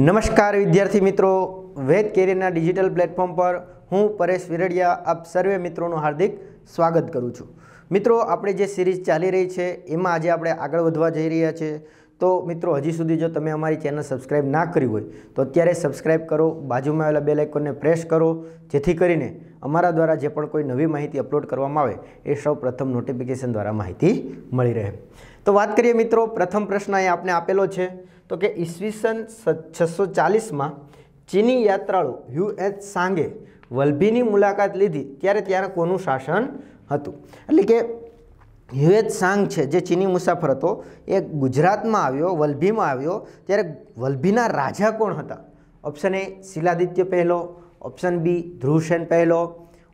નમસ્કાર વિદ્યાર્થી મિત્રો વેદ કેરિયરના ડિજિટલ પ્લેટફોર્મ પર હું પરેશ વિરડિયા આપ સર્વે મિત્રોનું હાર્દિક સ્વાગત કરું છું મિત્રો આપણે જે સિરીઝ ચાલી રહી છે એમાં આજે આપણે આગળ વધવા જઈ રહ્યા છે તો મિત્રો હજી સુધી જો તમે અમારી ચેનલ સબસ્ક્રાઈબ ના કરી હોય તો અત્યારે સબસ્ક્રાઈબ કરો બાજુમાં આવેલા બે લાઇકોનને પ્રેસ કરો જેથી કરીને અમારા દ્વારા જે પણ કોઈ નવી માહિતી અપલોડ કરવામાં આવે એ સૌ પ્રથમ નોટિફિકેશન દ્વારા માહિતી મળી રહે તો વાત કરીએ મિત્રો પ્રથમ પ્રશ્ન એ આપને આપેલો છે તો કે ઈસવીસન છસો ચાલીસમાં ચીની યાત્રાળુ એચ સાંગે વલભીની મુલાકાત લીધી ત્યારે ત્યારે કોનું શાસન હતું એટલે કે યુએચ સાંગ છે જે ચીની મુસાફર હતો એ ગુજરાતમાં આવ્યો વલભીમાં આવ્યો ત્યારે વલભીના રાજા કોણ હતા ઓપ્શન એ શિલાદિત્ય પહેલો ઓપ્શન બી ધ્રુવસેન પહેલો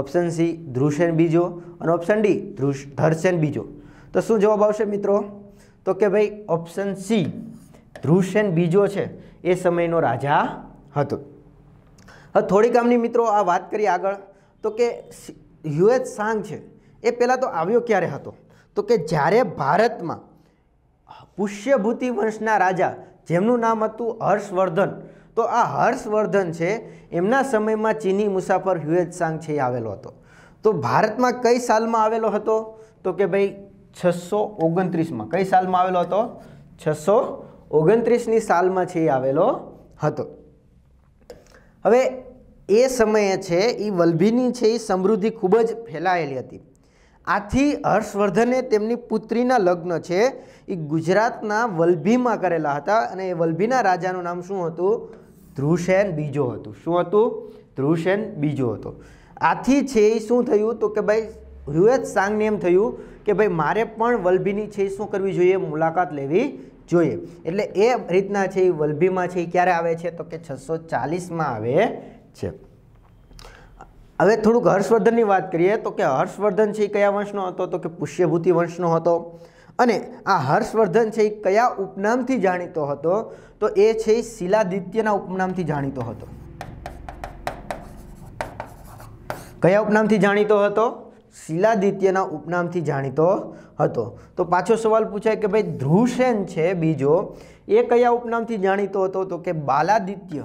ઓપ્શન સી ધ્રુવસેન બીજો અને ઓપ્શન ડી ધ્રુષ ધરસેન બીજો તો શું જવાબ આવશે મિત્રો તો કે ભાઈ ઓપ્શન સી ધ્રુસેન બીજો છે એ સમયનો રાજા હતો હવે થોડી ગામની મિત્રો આ વાત કરીએ આગળ તો કે યુએચ સાંગ છે એ પહેલાં તો આવ્યો ક્યારે હતો તો કે જ્યારે ભારતમાં પુષ્યભૂતિ વંશના રાજા જેમનું નામ હતું હર્ષવર્ધન તો આ હર્ષવર્ધન છે એમના સમયમાં ચીની મુસાફર હ્યુએજ સાંગ છે એ આવેલો હતો તો ભારતમાં કઈ સાલમાં આવેલો હતો તો કે ભાઈ છસો ઓગણત્રીસમાં કઈ સાલમાં આવેલો હતો છસો ઓગણત્રીસની સાલમાં છે એ આવેલો હતો હવે એ સમયે છે એ વલ્ભીની છે એ સમૃદ્ધિ ખૂબ જ ફેલાયેલી હતી આથી હર્ષવર્ધને તેમની પુત્રીના લગ્ન છે એ ગુજરાતના વલભીમાં કરેલા હતા અને એ વલભીના રાજાનું નામ શું હતું ધ્રુસેન બીજો હતું શું હતું ધ્રુસેન બીજો હતો આથી છે એ શું થયું તો કે ભાઈ હ્યુએત સાંગને એમ થયું કે ભાઈ મારે પણ વલભીની છે શું કરવી જોઈએ મુલાકાત લેવી જોઈએ એટલે એ રીતના છે એ વલભીમાં છે એ ક્યારે આવે છે તો કે છસો ચાલીસમાં આવે છે હવે થોડુંક હર્ષવર્ધનની વાત કરીએ તો કે હર્ષવર્ધન છે એ કયા વંશનો હતો તો કે પુષ્યભૂતિ વંશનો હતો અને આ હર્ષવર્ધન છે એ કયા ઉપનામથી જાણીતો હતો તો એ છે એ શિલાદિત્યના ઉપનામથી જાણીતો હતો કયા ઉપનામથી જાણીતો હતો શિલાદિત્યના ઉપનામથી જાણીતો હતો તો પાછો સવાલ પૂછાય કે ભાઈ ધ્રુસેન છે બીજો એ કયા ઉપનામથી જાણીતો હતો તો કે બાલાદિત્ય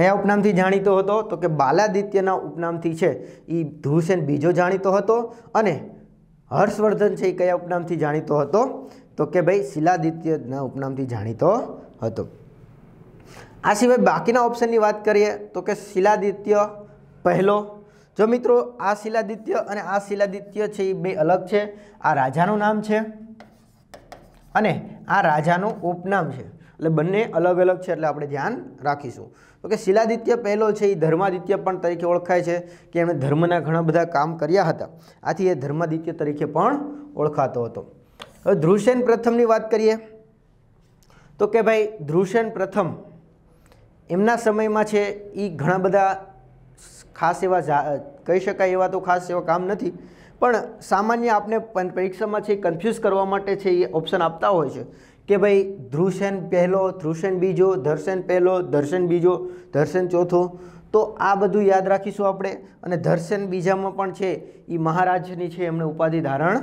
કયા ઉપનામથી જાણીતો હતો તો કે બાલાદિત્યના ઉપનામથી છે એ ધ્રુસેન બીજો જાણીતો હતો અને હર્ષવર્ધન છે એ કયા ઉપનામથી જાણીતો હતો તો કે ભાઈ શિલાદિત્યના ઉપનામથી જાણીતો હતો આ સિવાય બાકીના ઓપ્શનની વાત કરીએ તો કે શિલાદિત્ય પહેલો જો મિત્રો આ શિલાદિત્ય અને આ શિલાદિત્ય છે એ બે અલગ છે આ રાજાનું નામ છે અને આ રાજાનું ઉપનામ છે એટલે બંને અલગ અલગ છે એટલે આપણે ધ્યાન રાખીશું તો કે શિલાદિત્ય પહેલો છે એ ધર્માદિત્ય પણ તરીકે ઓળખાય છે કે એમણે ધર્મના ઘણા બધા કામ કર્યા હતા આથી એ ધર્માદિત્ય તરીકે પણ ઓળખાતો હતો હવે ધ્રુસેન પ્રથમની વાત કરીએ તો કે ભાઈ ધ્રુસેન પ્રથમ એમના સમયમાં છે એ ઘણા બધા ખાસ એવા કહી શકાય એવા તો ખાસ એવા કામ નથી પણ સામાન્ય આપણે પરીક્ષામાં છે કન્ફ્યુઝ કરવા માટે છે એ ઓપ્શન આપતા હોય છે કે ભાઈ ધ્રુસેન પહેલો ધ્રુસેન બીજો દર્શન પહેલો દર્શન બીજો દર્શન ચોથો તો આ બધું યાદ રાખીશું આપણે અને દર્શન બીજામાં પણ છે એ મહારાજની છે એમણે ઉપાધિ ધારણ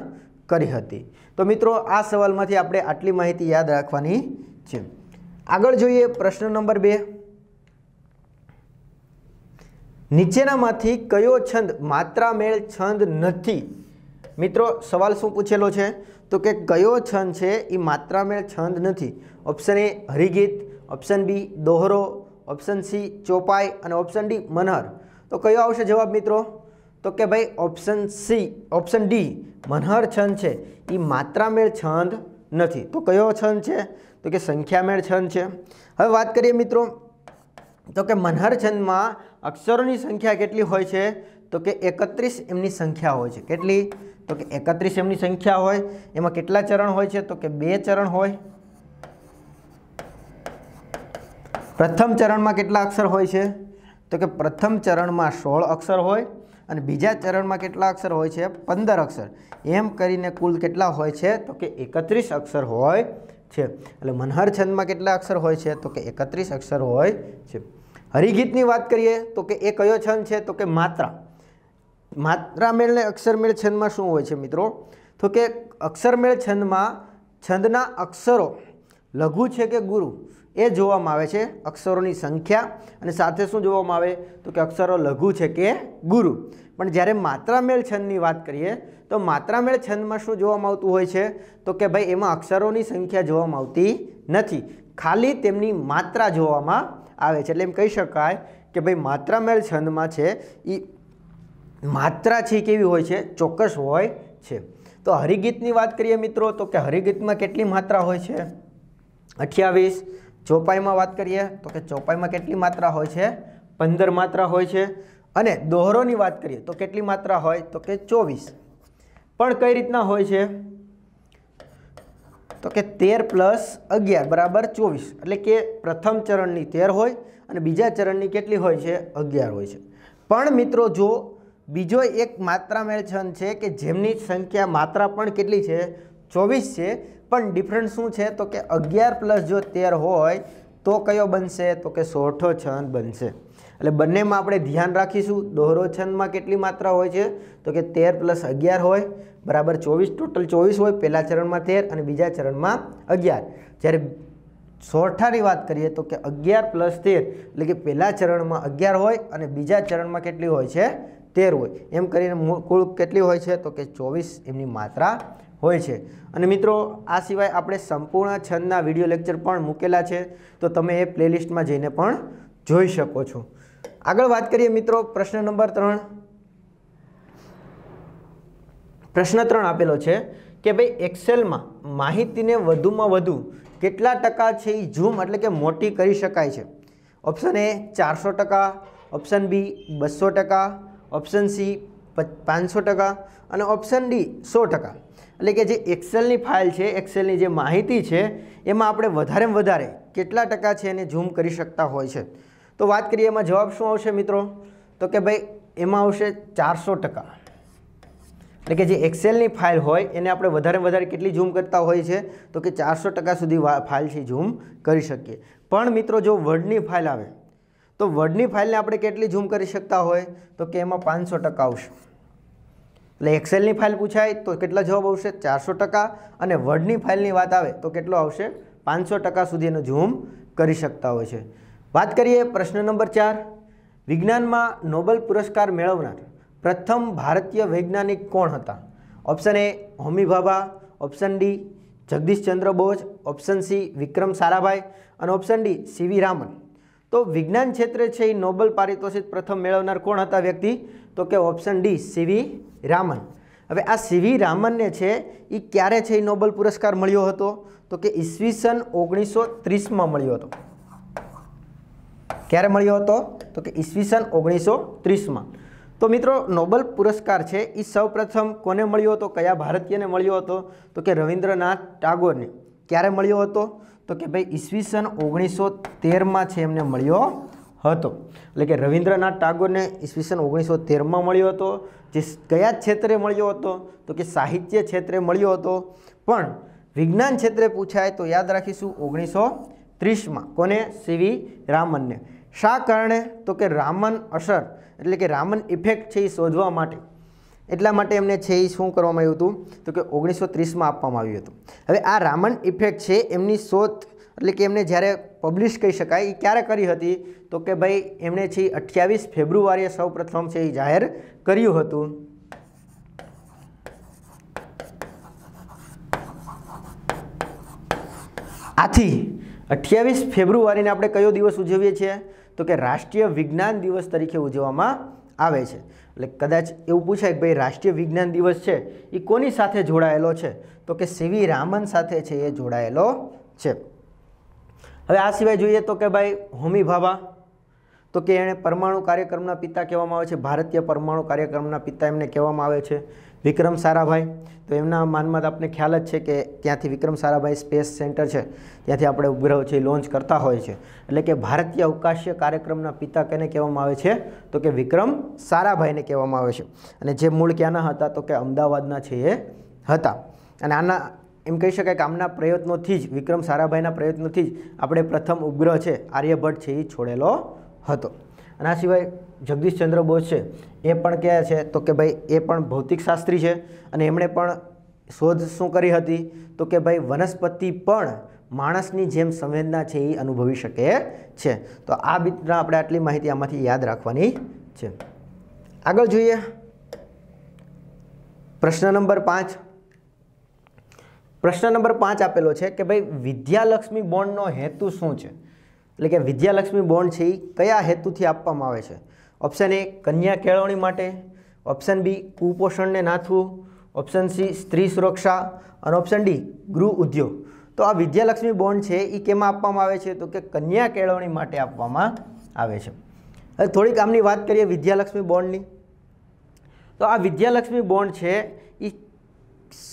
કરી હતી તો મિત્રો આ સવાલમાંથી આપણે આટલી માહિતી યાદ રાખવાની છે આગળ જોઈએ પ્રશ્ન નંબર બે નીચેનામાંથી કયો છંદ માત્રામેળ છંદ નથી મિત્રો સવાલ શું પૂછેલો છે તો કે કયો છંદ છે એ માત્રામેળ છંદ નથી ઓપ્શન એ હરિગીત ઓપ્શન બી દોહરો ઓપ્શન સી ચોપાઈ અને ઓપ્શન ડી મનહર તો કયો આવશે જવાબ મિત્રો તો કે ભાઈ ઓપ્શન સી ઓપ્શન ડી મનહર છંદ છે એ માત્રામેળ છંદ નથી તો કયો છંદ છે તો કે સંખ્યામેળ છંદ છે હવે વાત કરીએ મિત્રો તો કે મનહર છંદમાં અક્ષરોની સંખ્યા કેટલી હોય છે તો કે એકત્રીસ એમની સંખ્યા હોય છે કેટલી તો કે એકત્રીસ એમની સંખ્યા હોય એમાં કેટલા ચરણ હોય છે તો કે બે ચરણ હોય પ્રથમ ચરણમાં કેટલા અક્ષર હોય છે તો કે પ્રથમ ચરણમાં સોળ અક્ષર હોય અને બીજા ચરણમાં કેટલા અક્ષર હોય છે પંદર અક્ષર એમ કરીને કુલ કેટલા હોય છે તો કે એકત્રીસ અક્ષર હોય છે એટલે મનહર છંદમાં કેટલા અક્ષર હોય છે તો કે એકત્રીસ અક્ષર હોય છે હરિગીતની વાત કરીએ તો કે એ કયો છંદ છે તો કે માત્રા માત્રામેળ ને અક્ષરમેળ છંદમાં શું હોય છે મિત્રો તો કે અક્ષરમેળ છંદમાં છંદના અક્ષરો લઘુ છે કે ગુરુ એ જોવામાં આવે છે અક્ષરોની સંખ્યા અને સાથે શું જોવામાં આવે તો કે અક્ષરો લઘુ છે કે ગુરુ પણ જ્યારે માત્રામેળ છંદની વાત કરીએ તો માત્રામેળ છંદમાં શું જોવામાં આવતું હોય છે તો કે ભાઈ એમાં અક્ષરોની સંખ્યા જોવામાં આવતી નથી ખાલી તેમની માત્રા જોવામાં આવે છે એટલે એમ કહી શકાય કે ભાઈ માત્રા માત્રામેળ છંદમાં છે એ માત્રા છે કેવી હોય છે ચોક્કસ હોય છે તો હરિગીતની વાત કરીએ મિત્રો તો કે હરિગીતમાં કેટલી માત્રા હોય છે અઠ્યાવીસ ચોપાઈમાં વાત કરીએ તો કે ચોપાઈમાં કેટલી માત્રા હોય છે પંદર માત્રા હોય છે અને દોહરોની વાત કરીએ તો કેટલી માત્રા હોય તો કે ચોવીસ પણ કઈ રીતના હોય છે તો કે તેર પ્લસ અગિયાર બરાબર ચોવીસ એટલે કે પ્રથમ ચરણની તેર હોય અને બીજા ચરણની કેટલી હોય છે અગિયાર હોય છે પણ મિત્રો જો બીજો એક માત્રા મેળ છંદ છે કે જેમની સંખ્યા માત્રા પણ કેટલી છે ચોવીસ છે પણ ડિફરન્સ શું છે તો કે અગિયાર પ્લસ જો તેર હોય તો કયો બનશે તો કે સોઠો છંદ બનશે એટલે બંનેમાં આપણે ધ્યાન રાખીશું દોહરો છંદમાં કેટલી માત્રા હોય છે તો કે તેર પ્લસ અગિયાર હોય બરાબર ચોવીસ ટોટલ ચોવીસ હોય પહેલાં ચરણમાં તેર અને બીજા ચરણમાં અગિયાર જ્યારે સોરઠાની વાત કરીએ તો કે અગિયાર પ્લસ તેર એટલે કે પહેલાં ચરણમાં અગિયાર હોય અને બીજા ચરણમાં કેટલી હોય છે તેર હોય એમ કરીને કુલ કેટલી હોય છે તો કે ચોવીસ એમની માત્રા હોય છે અને મિત્રો આ સિવાય આપણે સંપૂર્ણ છંદના વિડીયો લેક્ચર પણ મૂકેલા છે તો તમે એ પ્લેલિસ્ટમાં જઈને પણ જોઈ શકો છો આગળ વાત કરીએ મિત્રો પ્રશ્ન નંબર ત્રણ પ્રશ્ન ત્રણ આપેલો છે કે ભાઈ એક્સેલમાં માહિતીને વધુમાં વધુ કેટલા ટકા છે એ ઝૂમ એટલે કે મોટી કરી શકાય છે ઓપ્શન એ ચારસો ટકા ઓપ્શન બી બસો ટકા ઓપ્શન સી પાંચસો ટકા અને ઓપ્શન ડી સો ટકા એટલે કે જે એક્સેલની ફાઇલ છે એક્સેલની જે માહિતી છે એમાં આપણે વધારેમાં વધારે કેટલા ટકા છે એને ઝૂમ કરી શકતા હોય છે તો વાત કરીએ એમાં જવાબ શું આવશે મિત્રો તો કે ભાઈ એમાં આવશે ચારસો ટકા એટલે કે જે એક્સેલની ફાઇલ હોય એને આપણે વધારે વધારે કેટલી ઝૂમ કરતા હોઈએ છીએ તો કે ચારસો ટકા સુધી ફાઇલ છે ઝૂમ કરી શકીએ પણ મિત્રો જો વર્ડની ફાઇલ આવે તો વર્ડની ફાઇલને આપણે કેટલી ઝૂમ કરી શકતા હોય તો કે એમાં પાંચસો ટકા આવશે એટલે એક્સેલની ફાઇલ પૂછાય તો કેટલા જવાબ આવશે ચારસો ટકા અને વર્ડની ફાઇલની વાત આવે તો કેટલો આવશે પાંચસો ટકા સુધી એનો ઝૂમ કરી શકતા હોય છે વાત કરીએ પ્રશ્ન નંબર ચાર વિજ્ઞાનમાં નોબલ પુરસ્કાર મેળવનાર પ્રથમ ભારતીય વૈજ્ઞાનિક કોણ હતા option A Homi option D Jagadish Chandra Bose option C Vikram Sarabhai અને ઓપ્શન ડી સીવી રામન તો વિજ્ઞાન ક્ષેત્રે છે એ નોબલ પારિતોષિક પ્રથમ મેળવનાર કોણ હતા વ્યક્તિ તો કે ઓપ્શન ડી સીવી રામન હવે આ સીવી રામનને છે એ ક્યારે છે એ નોબલ પુરસ્કાર મળ્યો હતો તો કે ઈસવીસન ઓગણીસો ત્રીસમાં મળ્યો હતો ક્યારે મળ્યો હતો તો કે ઈસવીસન ઓગણીસો ત્રીસમાં તો મિત્રો નોબલ પુરસ્કાર છે એ સૌપ્રથમ કોને મળ્યો હતો કયા ભારતીયને મળ્યો હતો તો કે રવિન્દ્રનાથ ટાગોરને ક્યારે મળ્યો હતો તો કે ભાઈ ઈસવીસન ઓગણીસો તેરમાં છે એમને મળ્યો હતો એટલે કે રવિન્દ્રનાથ ટાગોરને ઈસવીસન ઓગણીસો તેરમાં મળ્યો હતો જે કયા ક્ષેત્રે મળ્યો હતો તો કે સાહિત્ય ક્ષેત્રે મળ્યો હતો પણ વિજ્ઞાન ક્ષેત્રે પૂછાય તો યાદ રાખીશું ઓગણીસો ત્રીસમાં કોને સીવી રામનને શા કારણે તો કે રામન અસર એટલે કે રામન ઇફેક્ટ છે એ શોધવા માટે એટલા માટે એમને છે એ શું કરવામાં આવ્યું હતું તો કે ઓગણીસો ત્રીસમાં આપવામાં આવ્યું હતું હવે આ રામન ઇફેક્ટ છે એમની શોધ એટલે કે એમને જ્યારે પબ્લિશ કહી શકાય એ ક્યારે કરી હતી તો કે ભાઈ એમણે છે અઠ્યાવીસ ફેબ્રુઆરીએ સૌપ્રથમ છે એ જાહેર કર્યું હતું આથી અઠ્યાવીસ ફેબ્રુઆરીને આપણે કયો દિવસ ઉજવીએ છીએ તો કે રાષ્ટ્રીય વિજ્ઞાન દિવસ તરીકે ઉજવવામાં આવે છે એટલે કદાચ એવું પૂછાય કે ભાઈ રાષ્ટ્રીય વિજ્ઞાન દિવસ છે એ કોની સાથે જોડાયેલો છે તો કે સીવી રામન સાથે છે એ જોડાયેલો છે હવે આ સિવાય જોઈએ તો કે ભાઈ હોમી ભાભા તો કે એણે પરમાણુ કાર્યક્રમના પિતા કહેવામાં આવે છે ભારતીય પરમાણુ કાર્યક્રમના પિતા એમને કહેવામાં આવે છે વિક્રમ સારાભાઈ તો એમના માનમાં તો આપણે ખ્યાલ જ છે કે ત્યાંથી વિક્રમ સારાભાઈ સ્પેસ સેન્ટર છે ત્યાંથી આપણે ઉપગ્રહ છે લોન્ચ કરતા હોય છે એટલે કે ભારતીય અવકાશીય કાર્યક્રમના પિતા કોને કહેવામાં આવે છે તો કે વિક્રમ સારાભાઈને કહેવામાં આવે છે અને જે મૂળ ક્યાંના હતા તો કે અમદાવાદના છે એ હતા અને આના એમ કહી શકાય કે આમના પ્રયત્નોથી જ વિક્રમ સારાભાઈના પ્રયત્નોથી જ આપણે પ્રથમ ઉપગ્રહ છે આર્યભટ્ટ છે એ છોડેલો હતો અને આ સિવાય જગદીશચંદ્ર બોઝ છે એ પણ કહે છે તો કે ભાઈ એ પણ ભૌતિકશાસ્ત્રી છે અને એમણે પણ શોધ શું કરી હતી તો કે ભાઈ વનસ્પતિ પણ માણસની જેમ સંવેદના છે એ અનુભવી શકે છે તો આ બીજના આપણે આટલી માહિતી આમાંથી યાદ રાખવાની છે આગળ જોઈએ પ્રશ્ન નંબર પાંચ પ્રશ્ન નંબર પાંચ આપેલો છે કે ભાઈ વિદ્યાલક્ષ્મી બોન્ડનો હેતુ શું છે એટલે કે વિદ્યાલક્ષ્મી બોન્ડ છે એ કયા હેતુથી આપવામાં આવે છે ઓપ્શન એ કન્યા કેળવણી માટે ઓપ્શન બી કુપોષણને નાથવું ઓપ્શન સી સ્ત્રી સુરક્ષા અને ઓપ્શન ડી ગૃહ ઉદ્યોગ તો આ વિદ્યાલક્ષ્મી બોન્ડ છે એ કેમાં આપવામાં આવે છે તો કે કન્યા કેળવણી માટે આપવામાં આવે છે હવે થોડીક આમની વાત કરીએ વિદ્યાલક્ષ્મી બોન્ડની તો આ વિદ્યાલક્ષ્મી બોન્ડ છે એ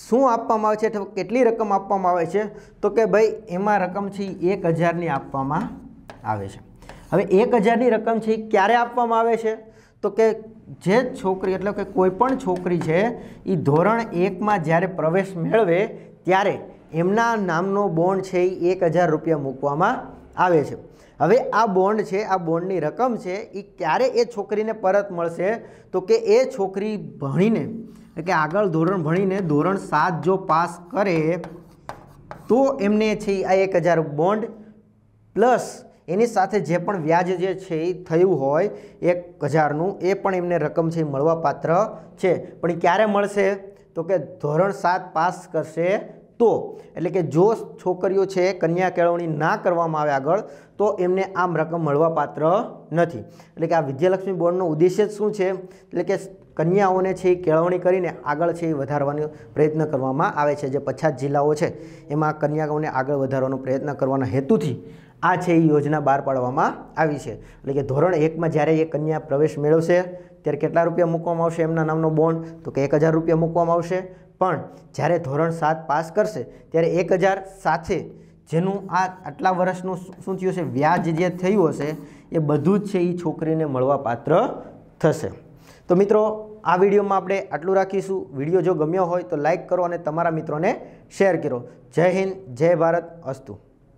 શું આપવામાં આવે છે અથવા કેટલી રકમ આપવામાં આવે છે તો કે ભાઈ એમાં રકમ છે એક હજારની આપવામાં આવે છે હવે એક હજારની રકમ છે એ ક્યારે આપવામાં આવે છે તો કે જે છોકરી એટલે કે કોઈપણ છોકરી છે એ ધોરણ એકમાં જ્યારે પ્રવેશ મેળવે ત્યારે એમના નામનો બોન્ડ છે એ એક હજાર રૂપિયા મૂકવામાં આવે છે હવે આ બોન્ડ છે આ બોન્ડની રકમ છે એ ક્યારે એ છોકરીને પરત મળશે તો કે એ છોકરી ભણીને કે આગળ ધોરણ ભણીને ધોરણ સાત જો પાસ કરે તો એમને છે આ એક હજાર બોન્ડ પ્લસ એની સાથે જે પણ વ્યાજ જે છે એ થયું હોય એક હજારનું એ પણ એમને રકમ છે એ મળવાપાત્ર છે પણ એ ક્યારે મળશે તો કે ધોરણ સાત પાસ કરશે તો એટલે કે જો છોકરીઓ છે કન્યા કેળવણી ના કરવામાં આવે આગળ તો એમને આમ રકમ મળવાપાત્ર નથી એટલે કે આ વિદ્યાલક્ષ્મી બોર્ડનો ઉદ્દેશ્ય શું છે એટલે કે કન્યાઓને છે એ કેળવણી કરીને આગળ છે એ વધારવાનો પ્રયત્ન કરવામાં આવે છે જે પછાત જિલ્લાઓ છે એમાં કન્યાઓને આગળ વધારવાનો પ્રયત્ન કરવાના હેતુથી આ છે એ યોજના બહાર પાડવામાં આવી છે એટલે કે ધોરણ એકમાં જ્યારે એ કન્યા પ્રવેશ મેળવશે ત્યારે કેટલા રૂપિયા મૂકવામાં આવશે એમના નામનો બોન્ડ તો કે એક હજાર રૂપિયા મૂકવામાં આવશે પણ જ્યારે ધોરણ સાત પાસ કરશે ત્યારે એક હજાર સાથે જેનું આ આટલા વર્ષનું શું થયું છે વ્યાજ જે થયું હશે એ બધું જ છે એ છોકરીને મળવાપાત્ર થશે તો મિત્રો આ વિડીયોમાં આપણે આટલું રાખીશું વિડીયો જો ગમ્યો હોય તો લાઇક કરો અને તમારા મિત્રોને શેર કરો જય હિન્દ જય ભારત અસ્તુ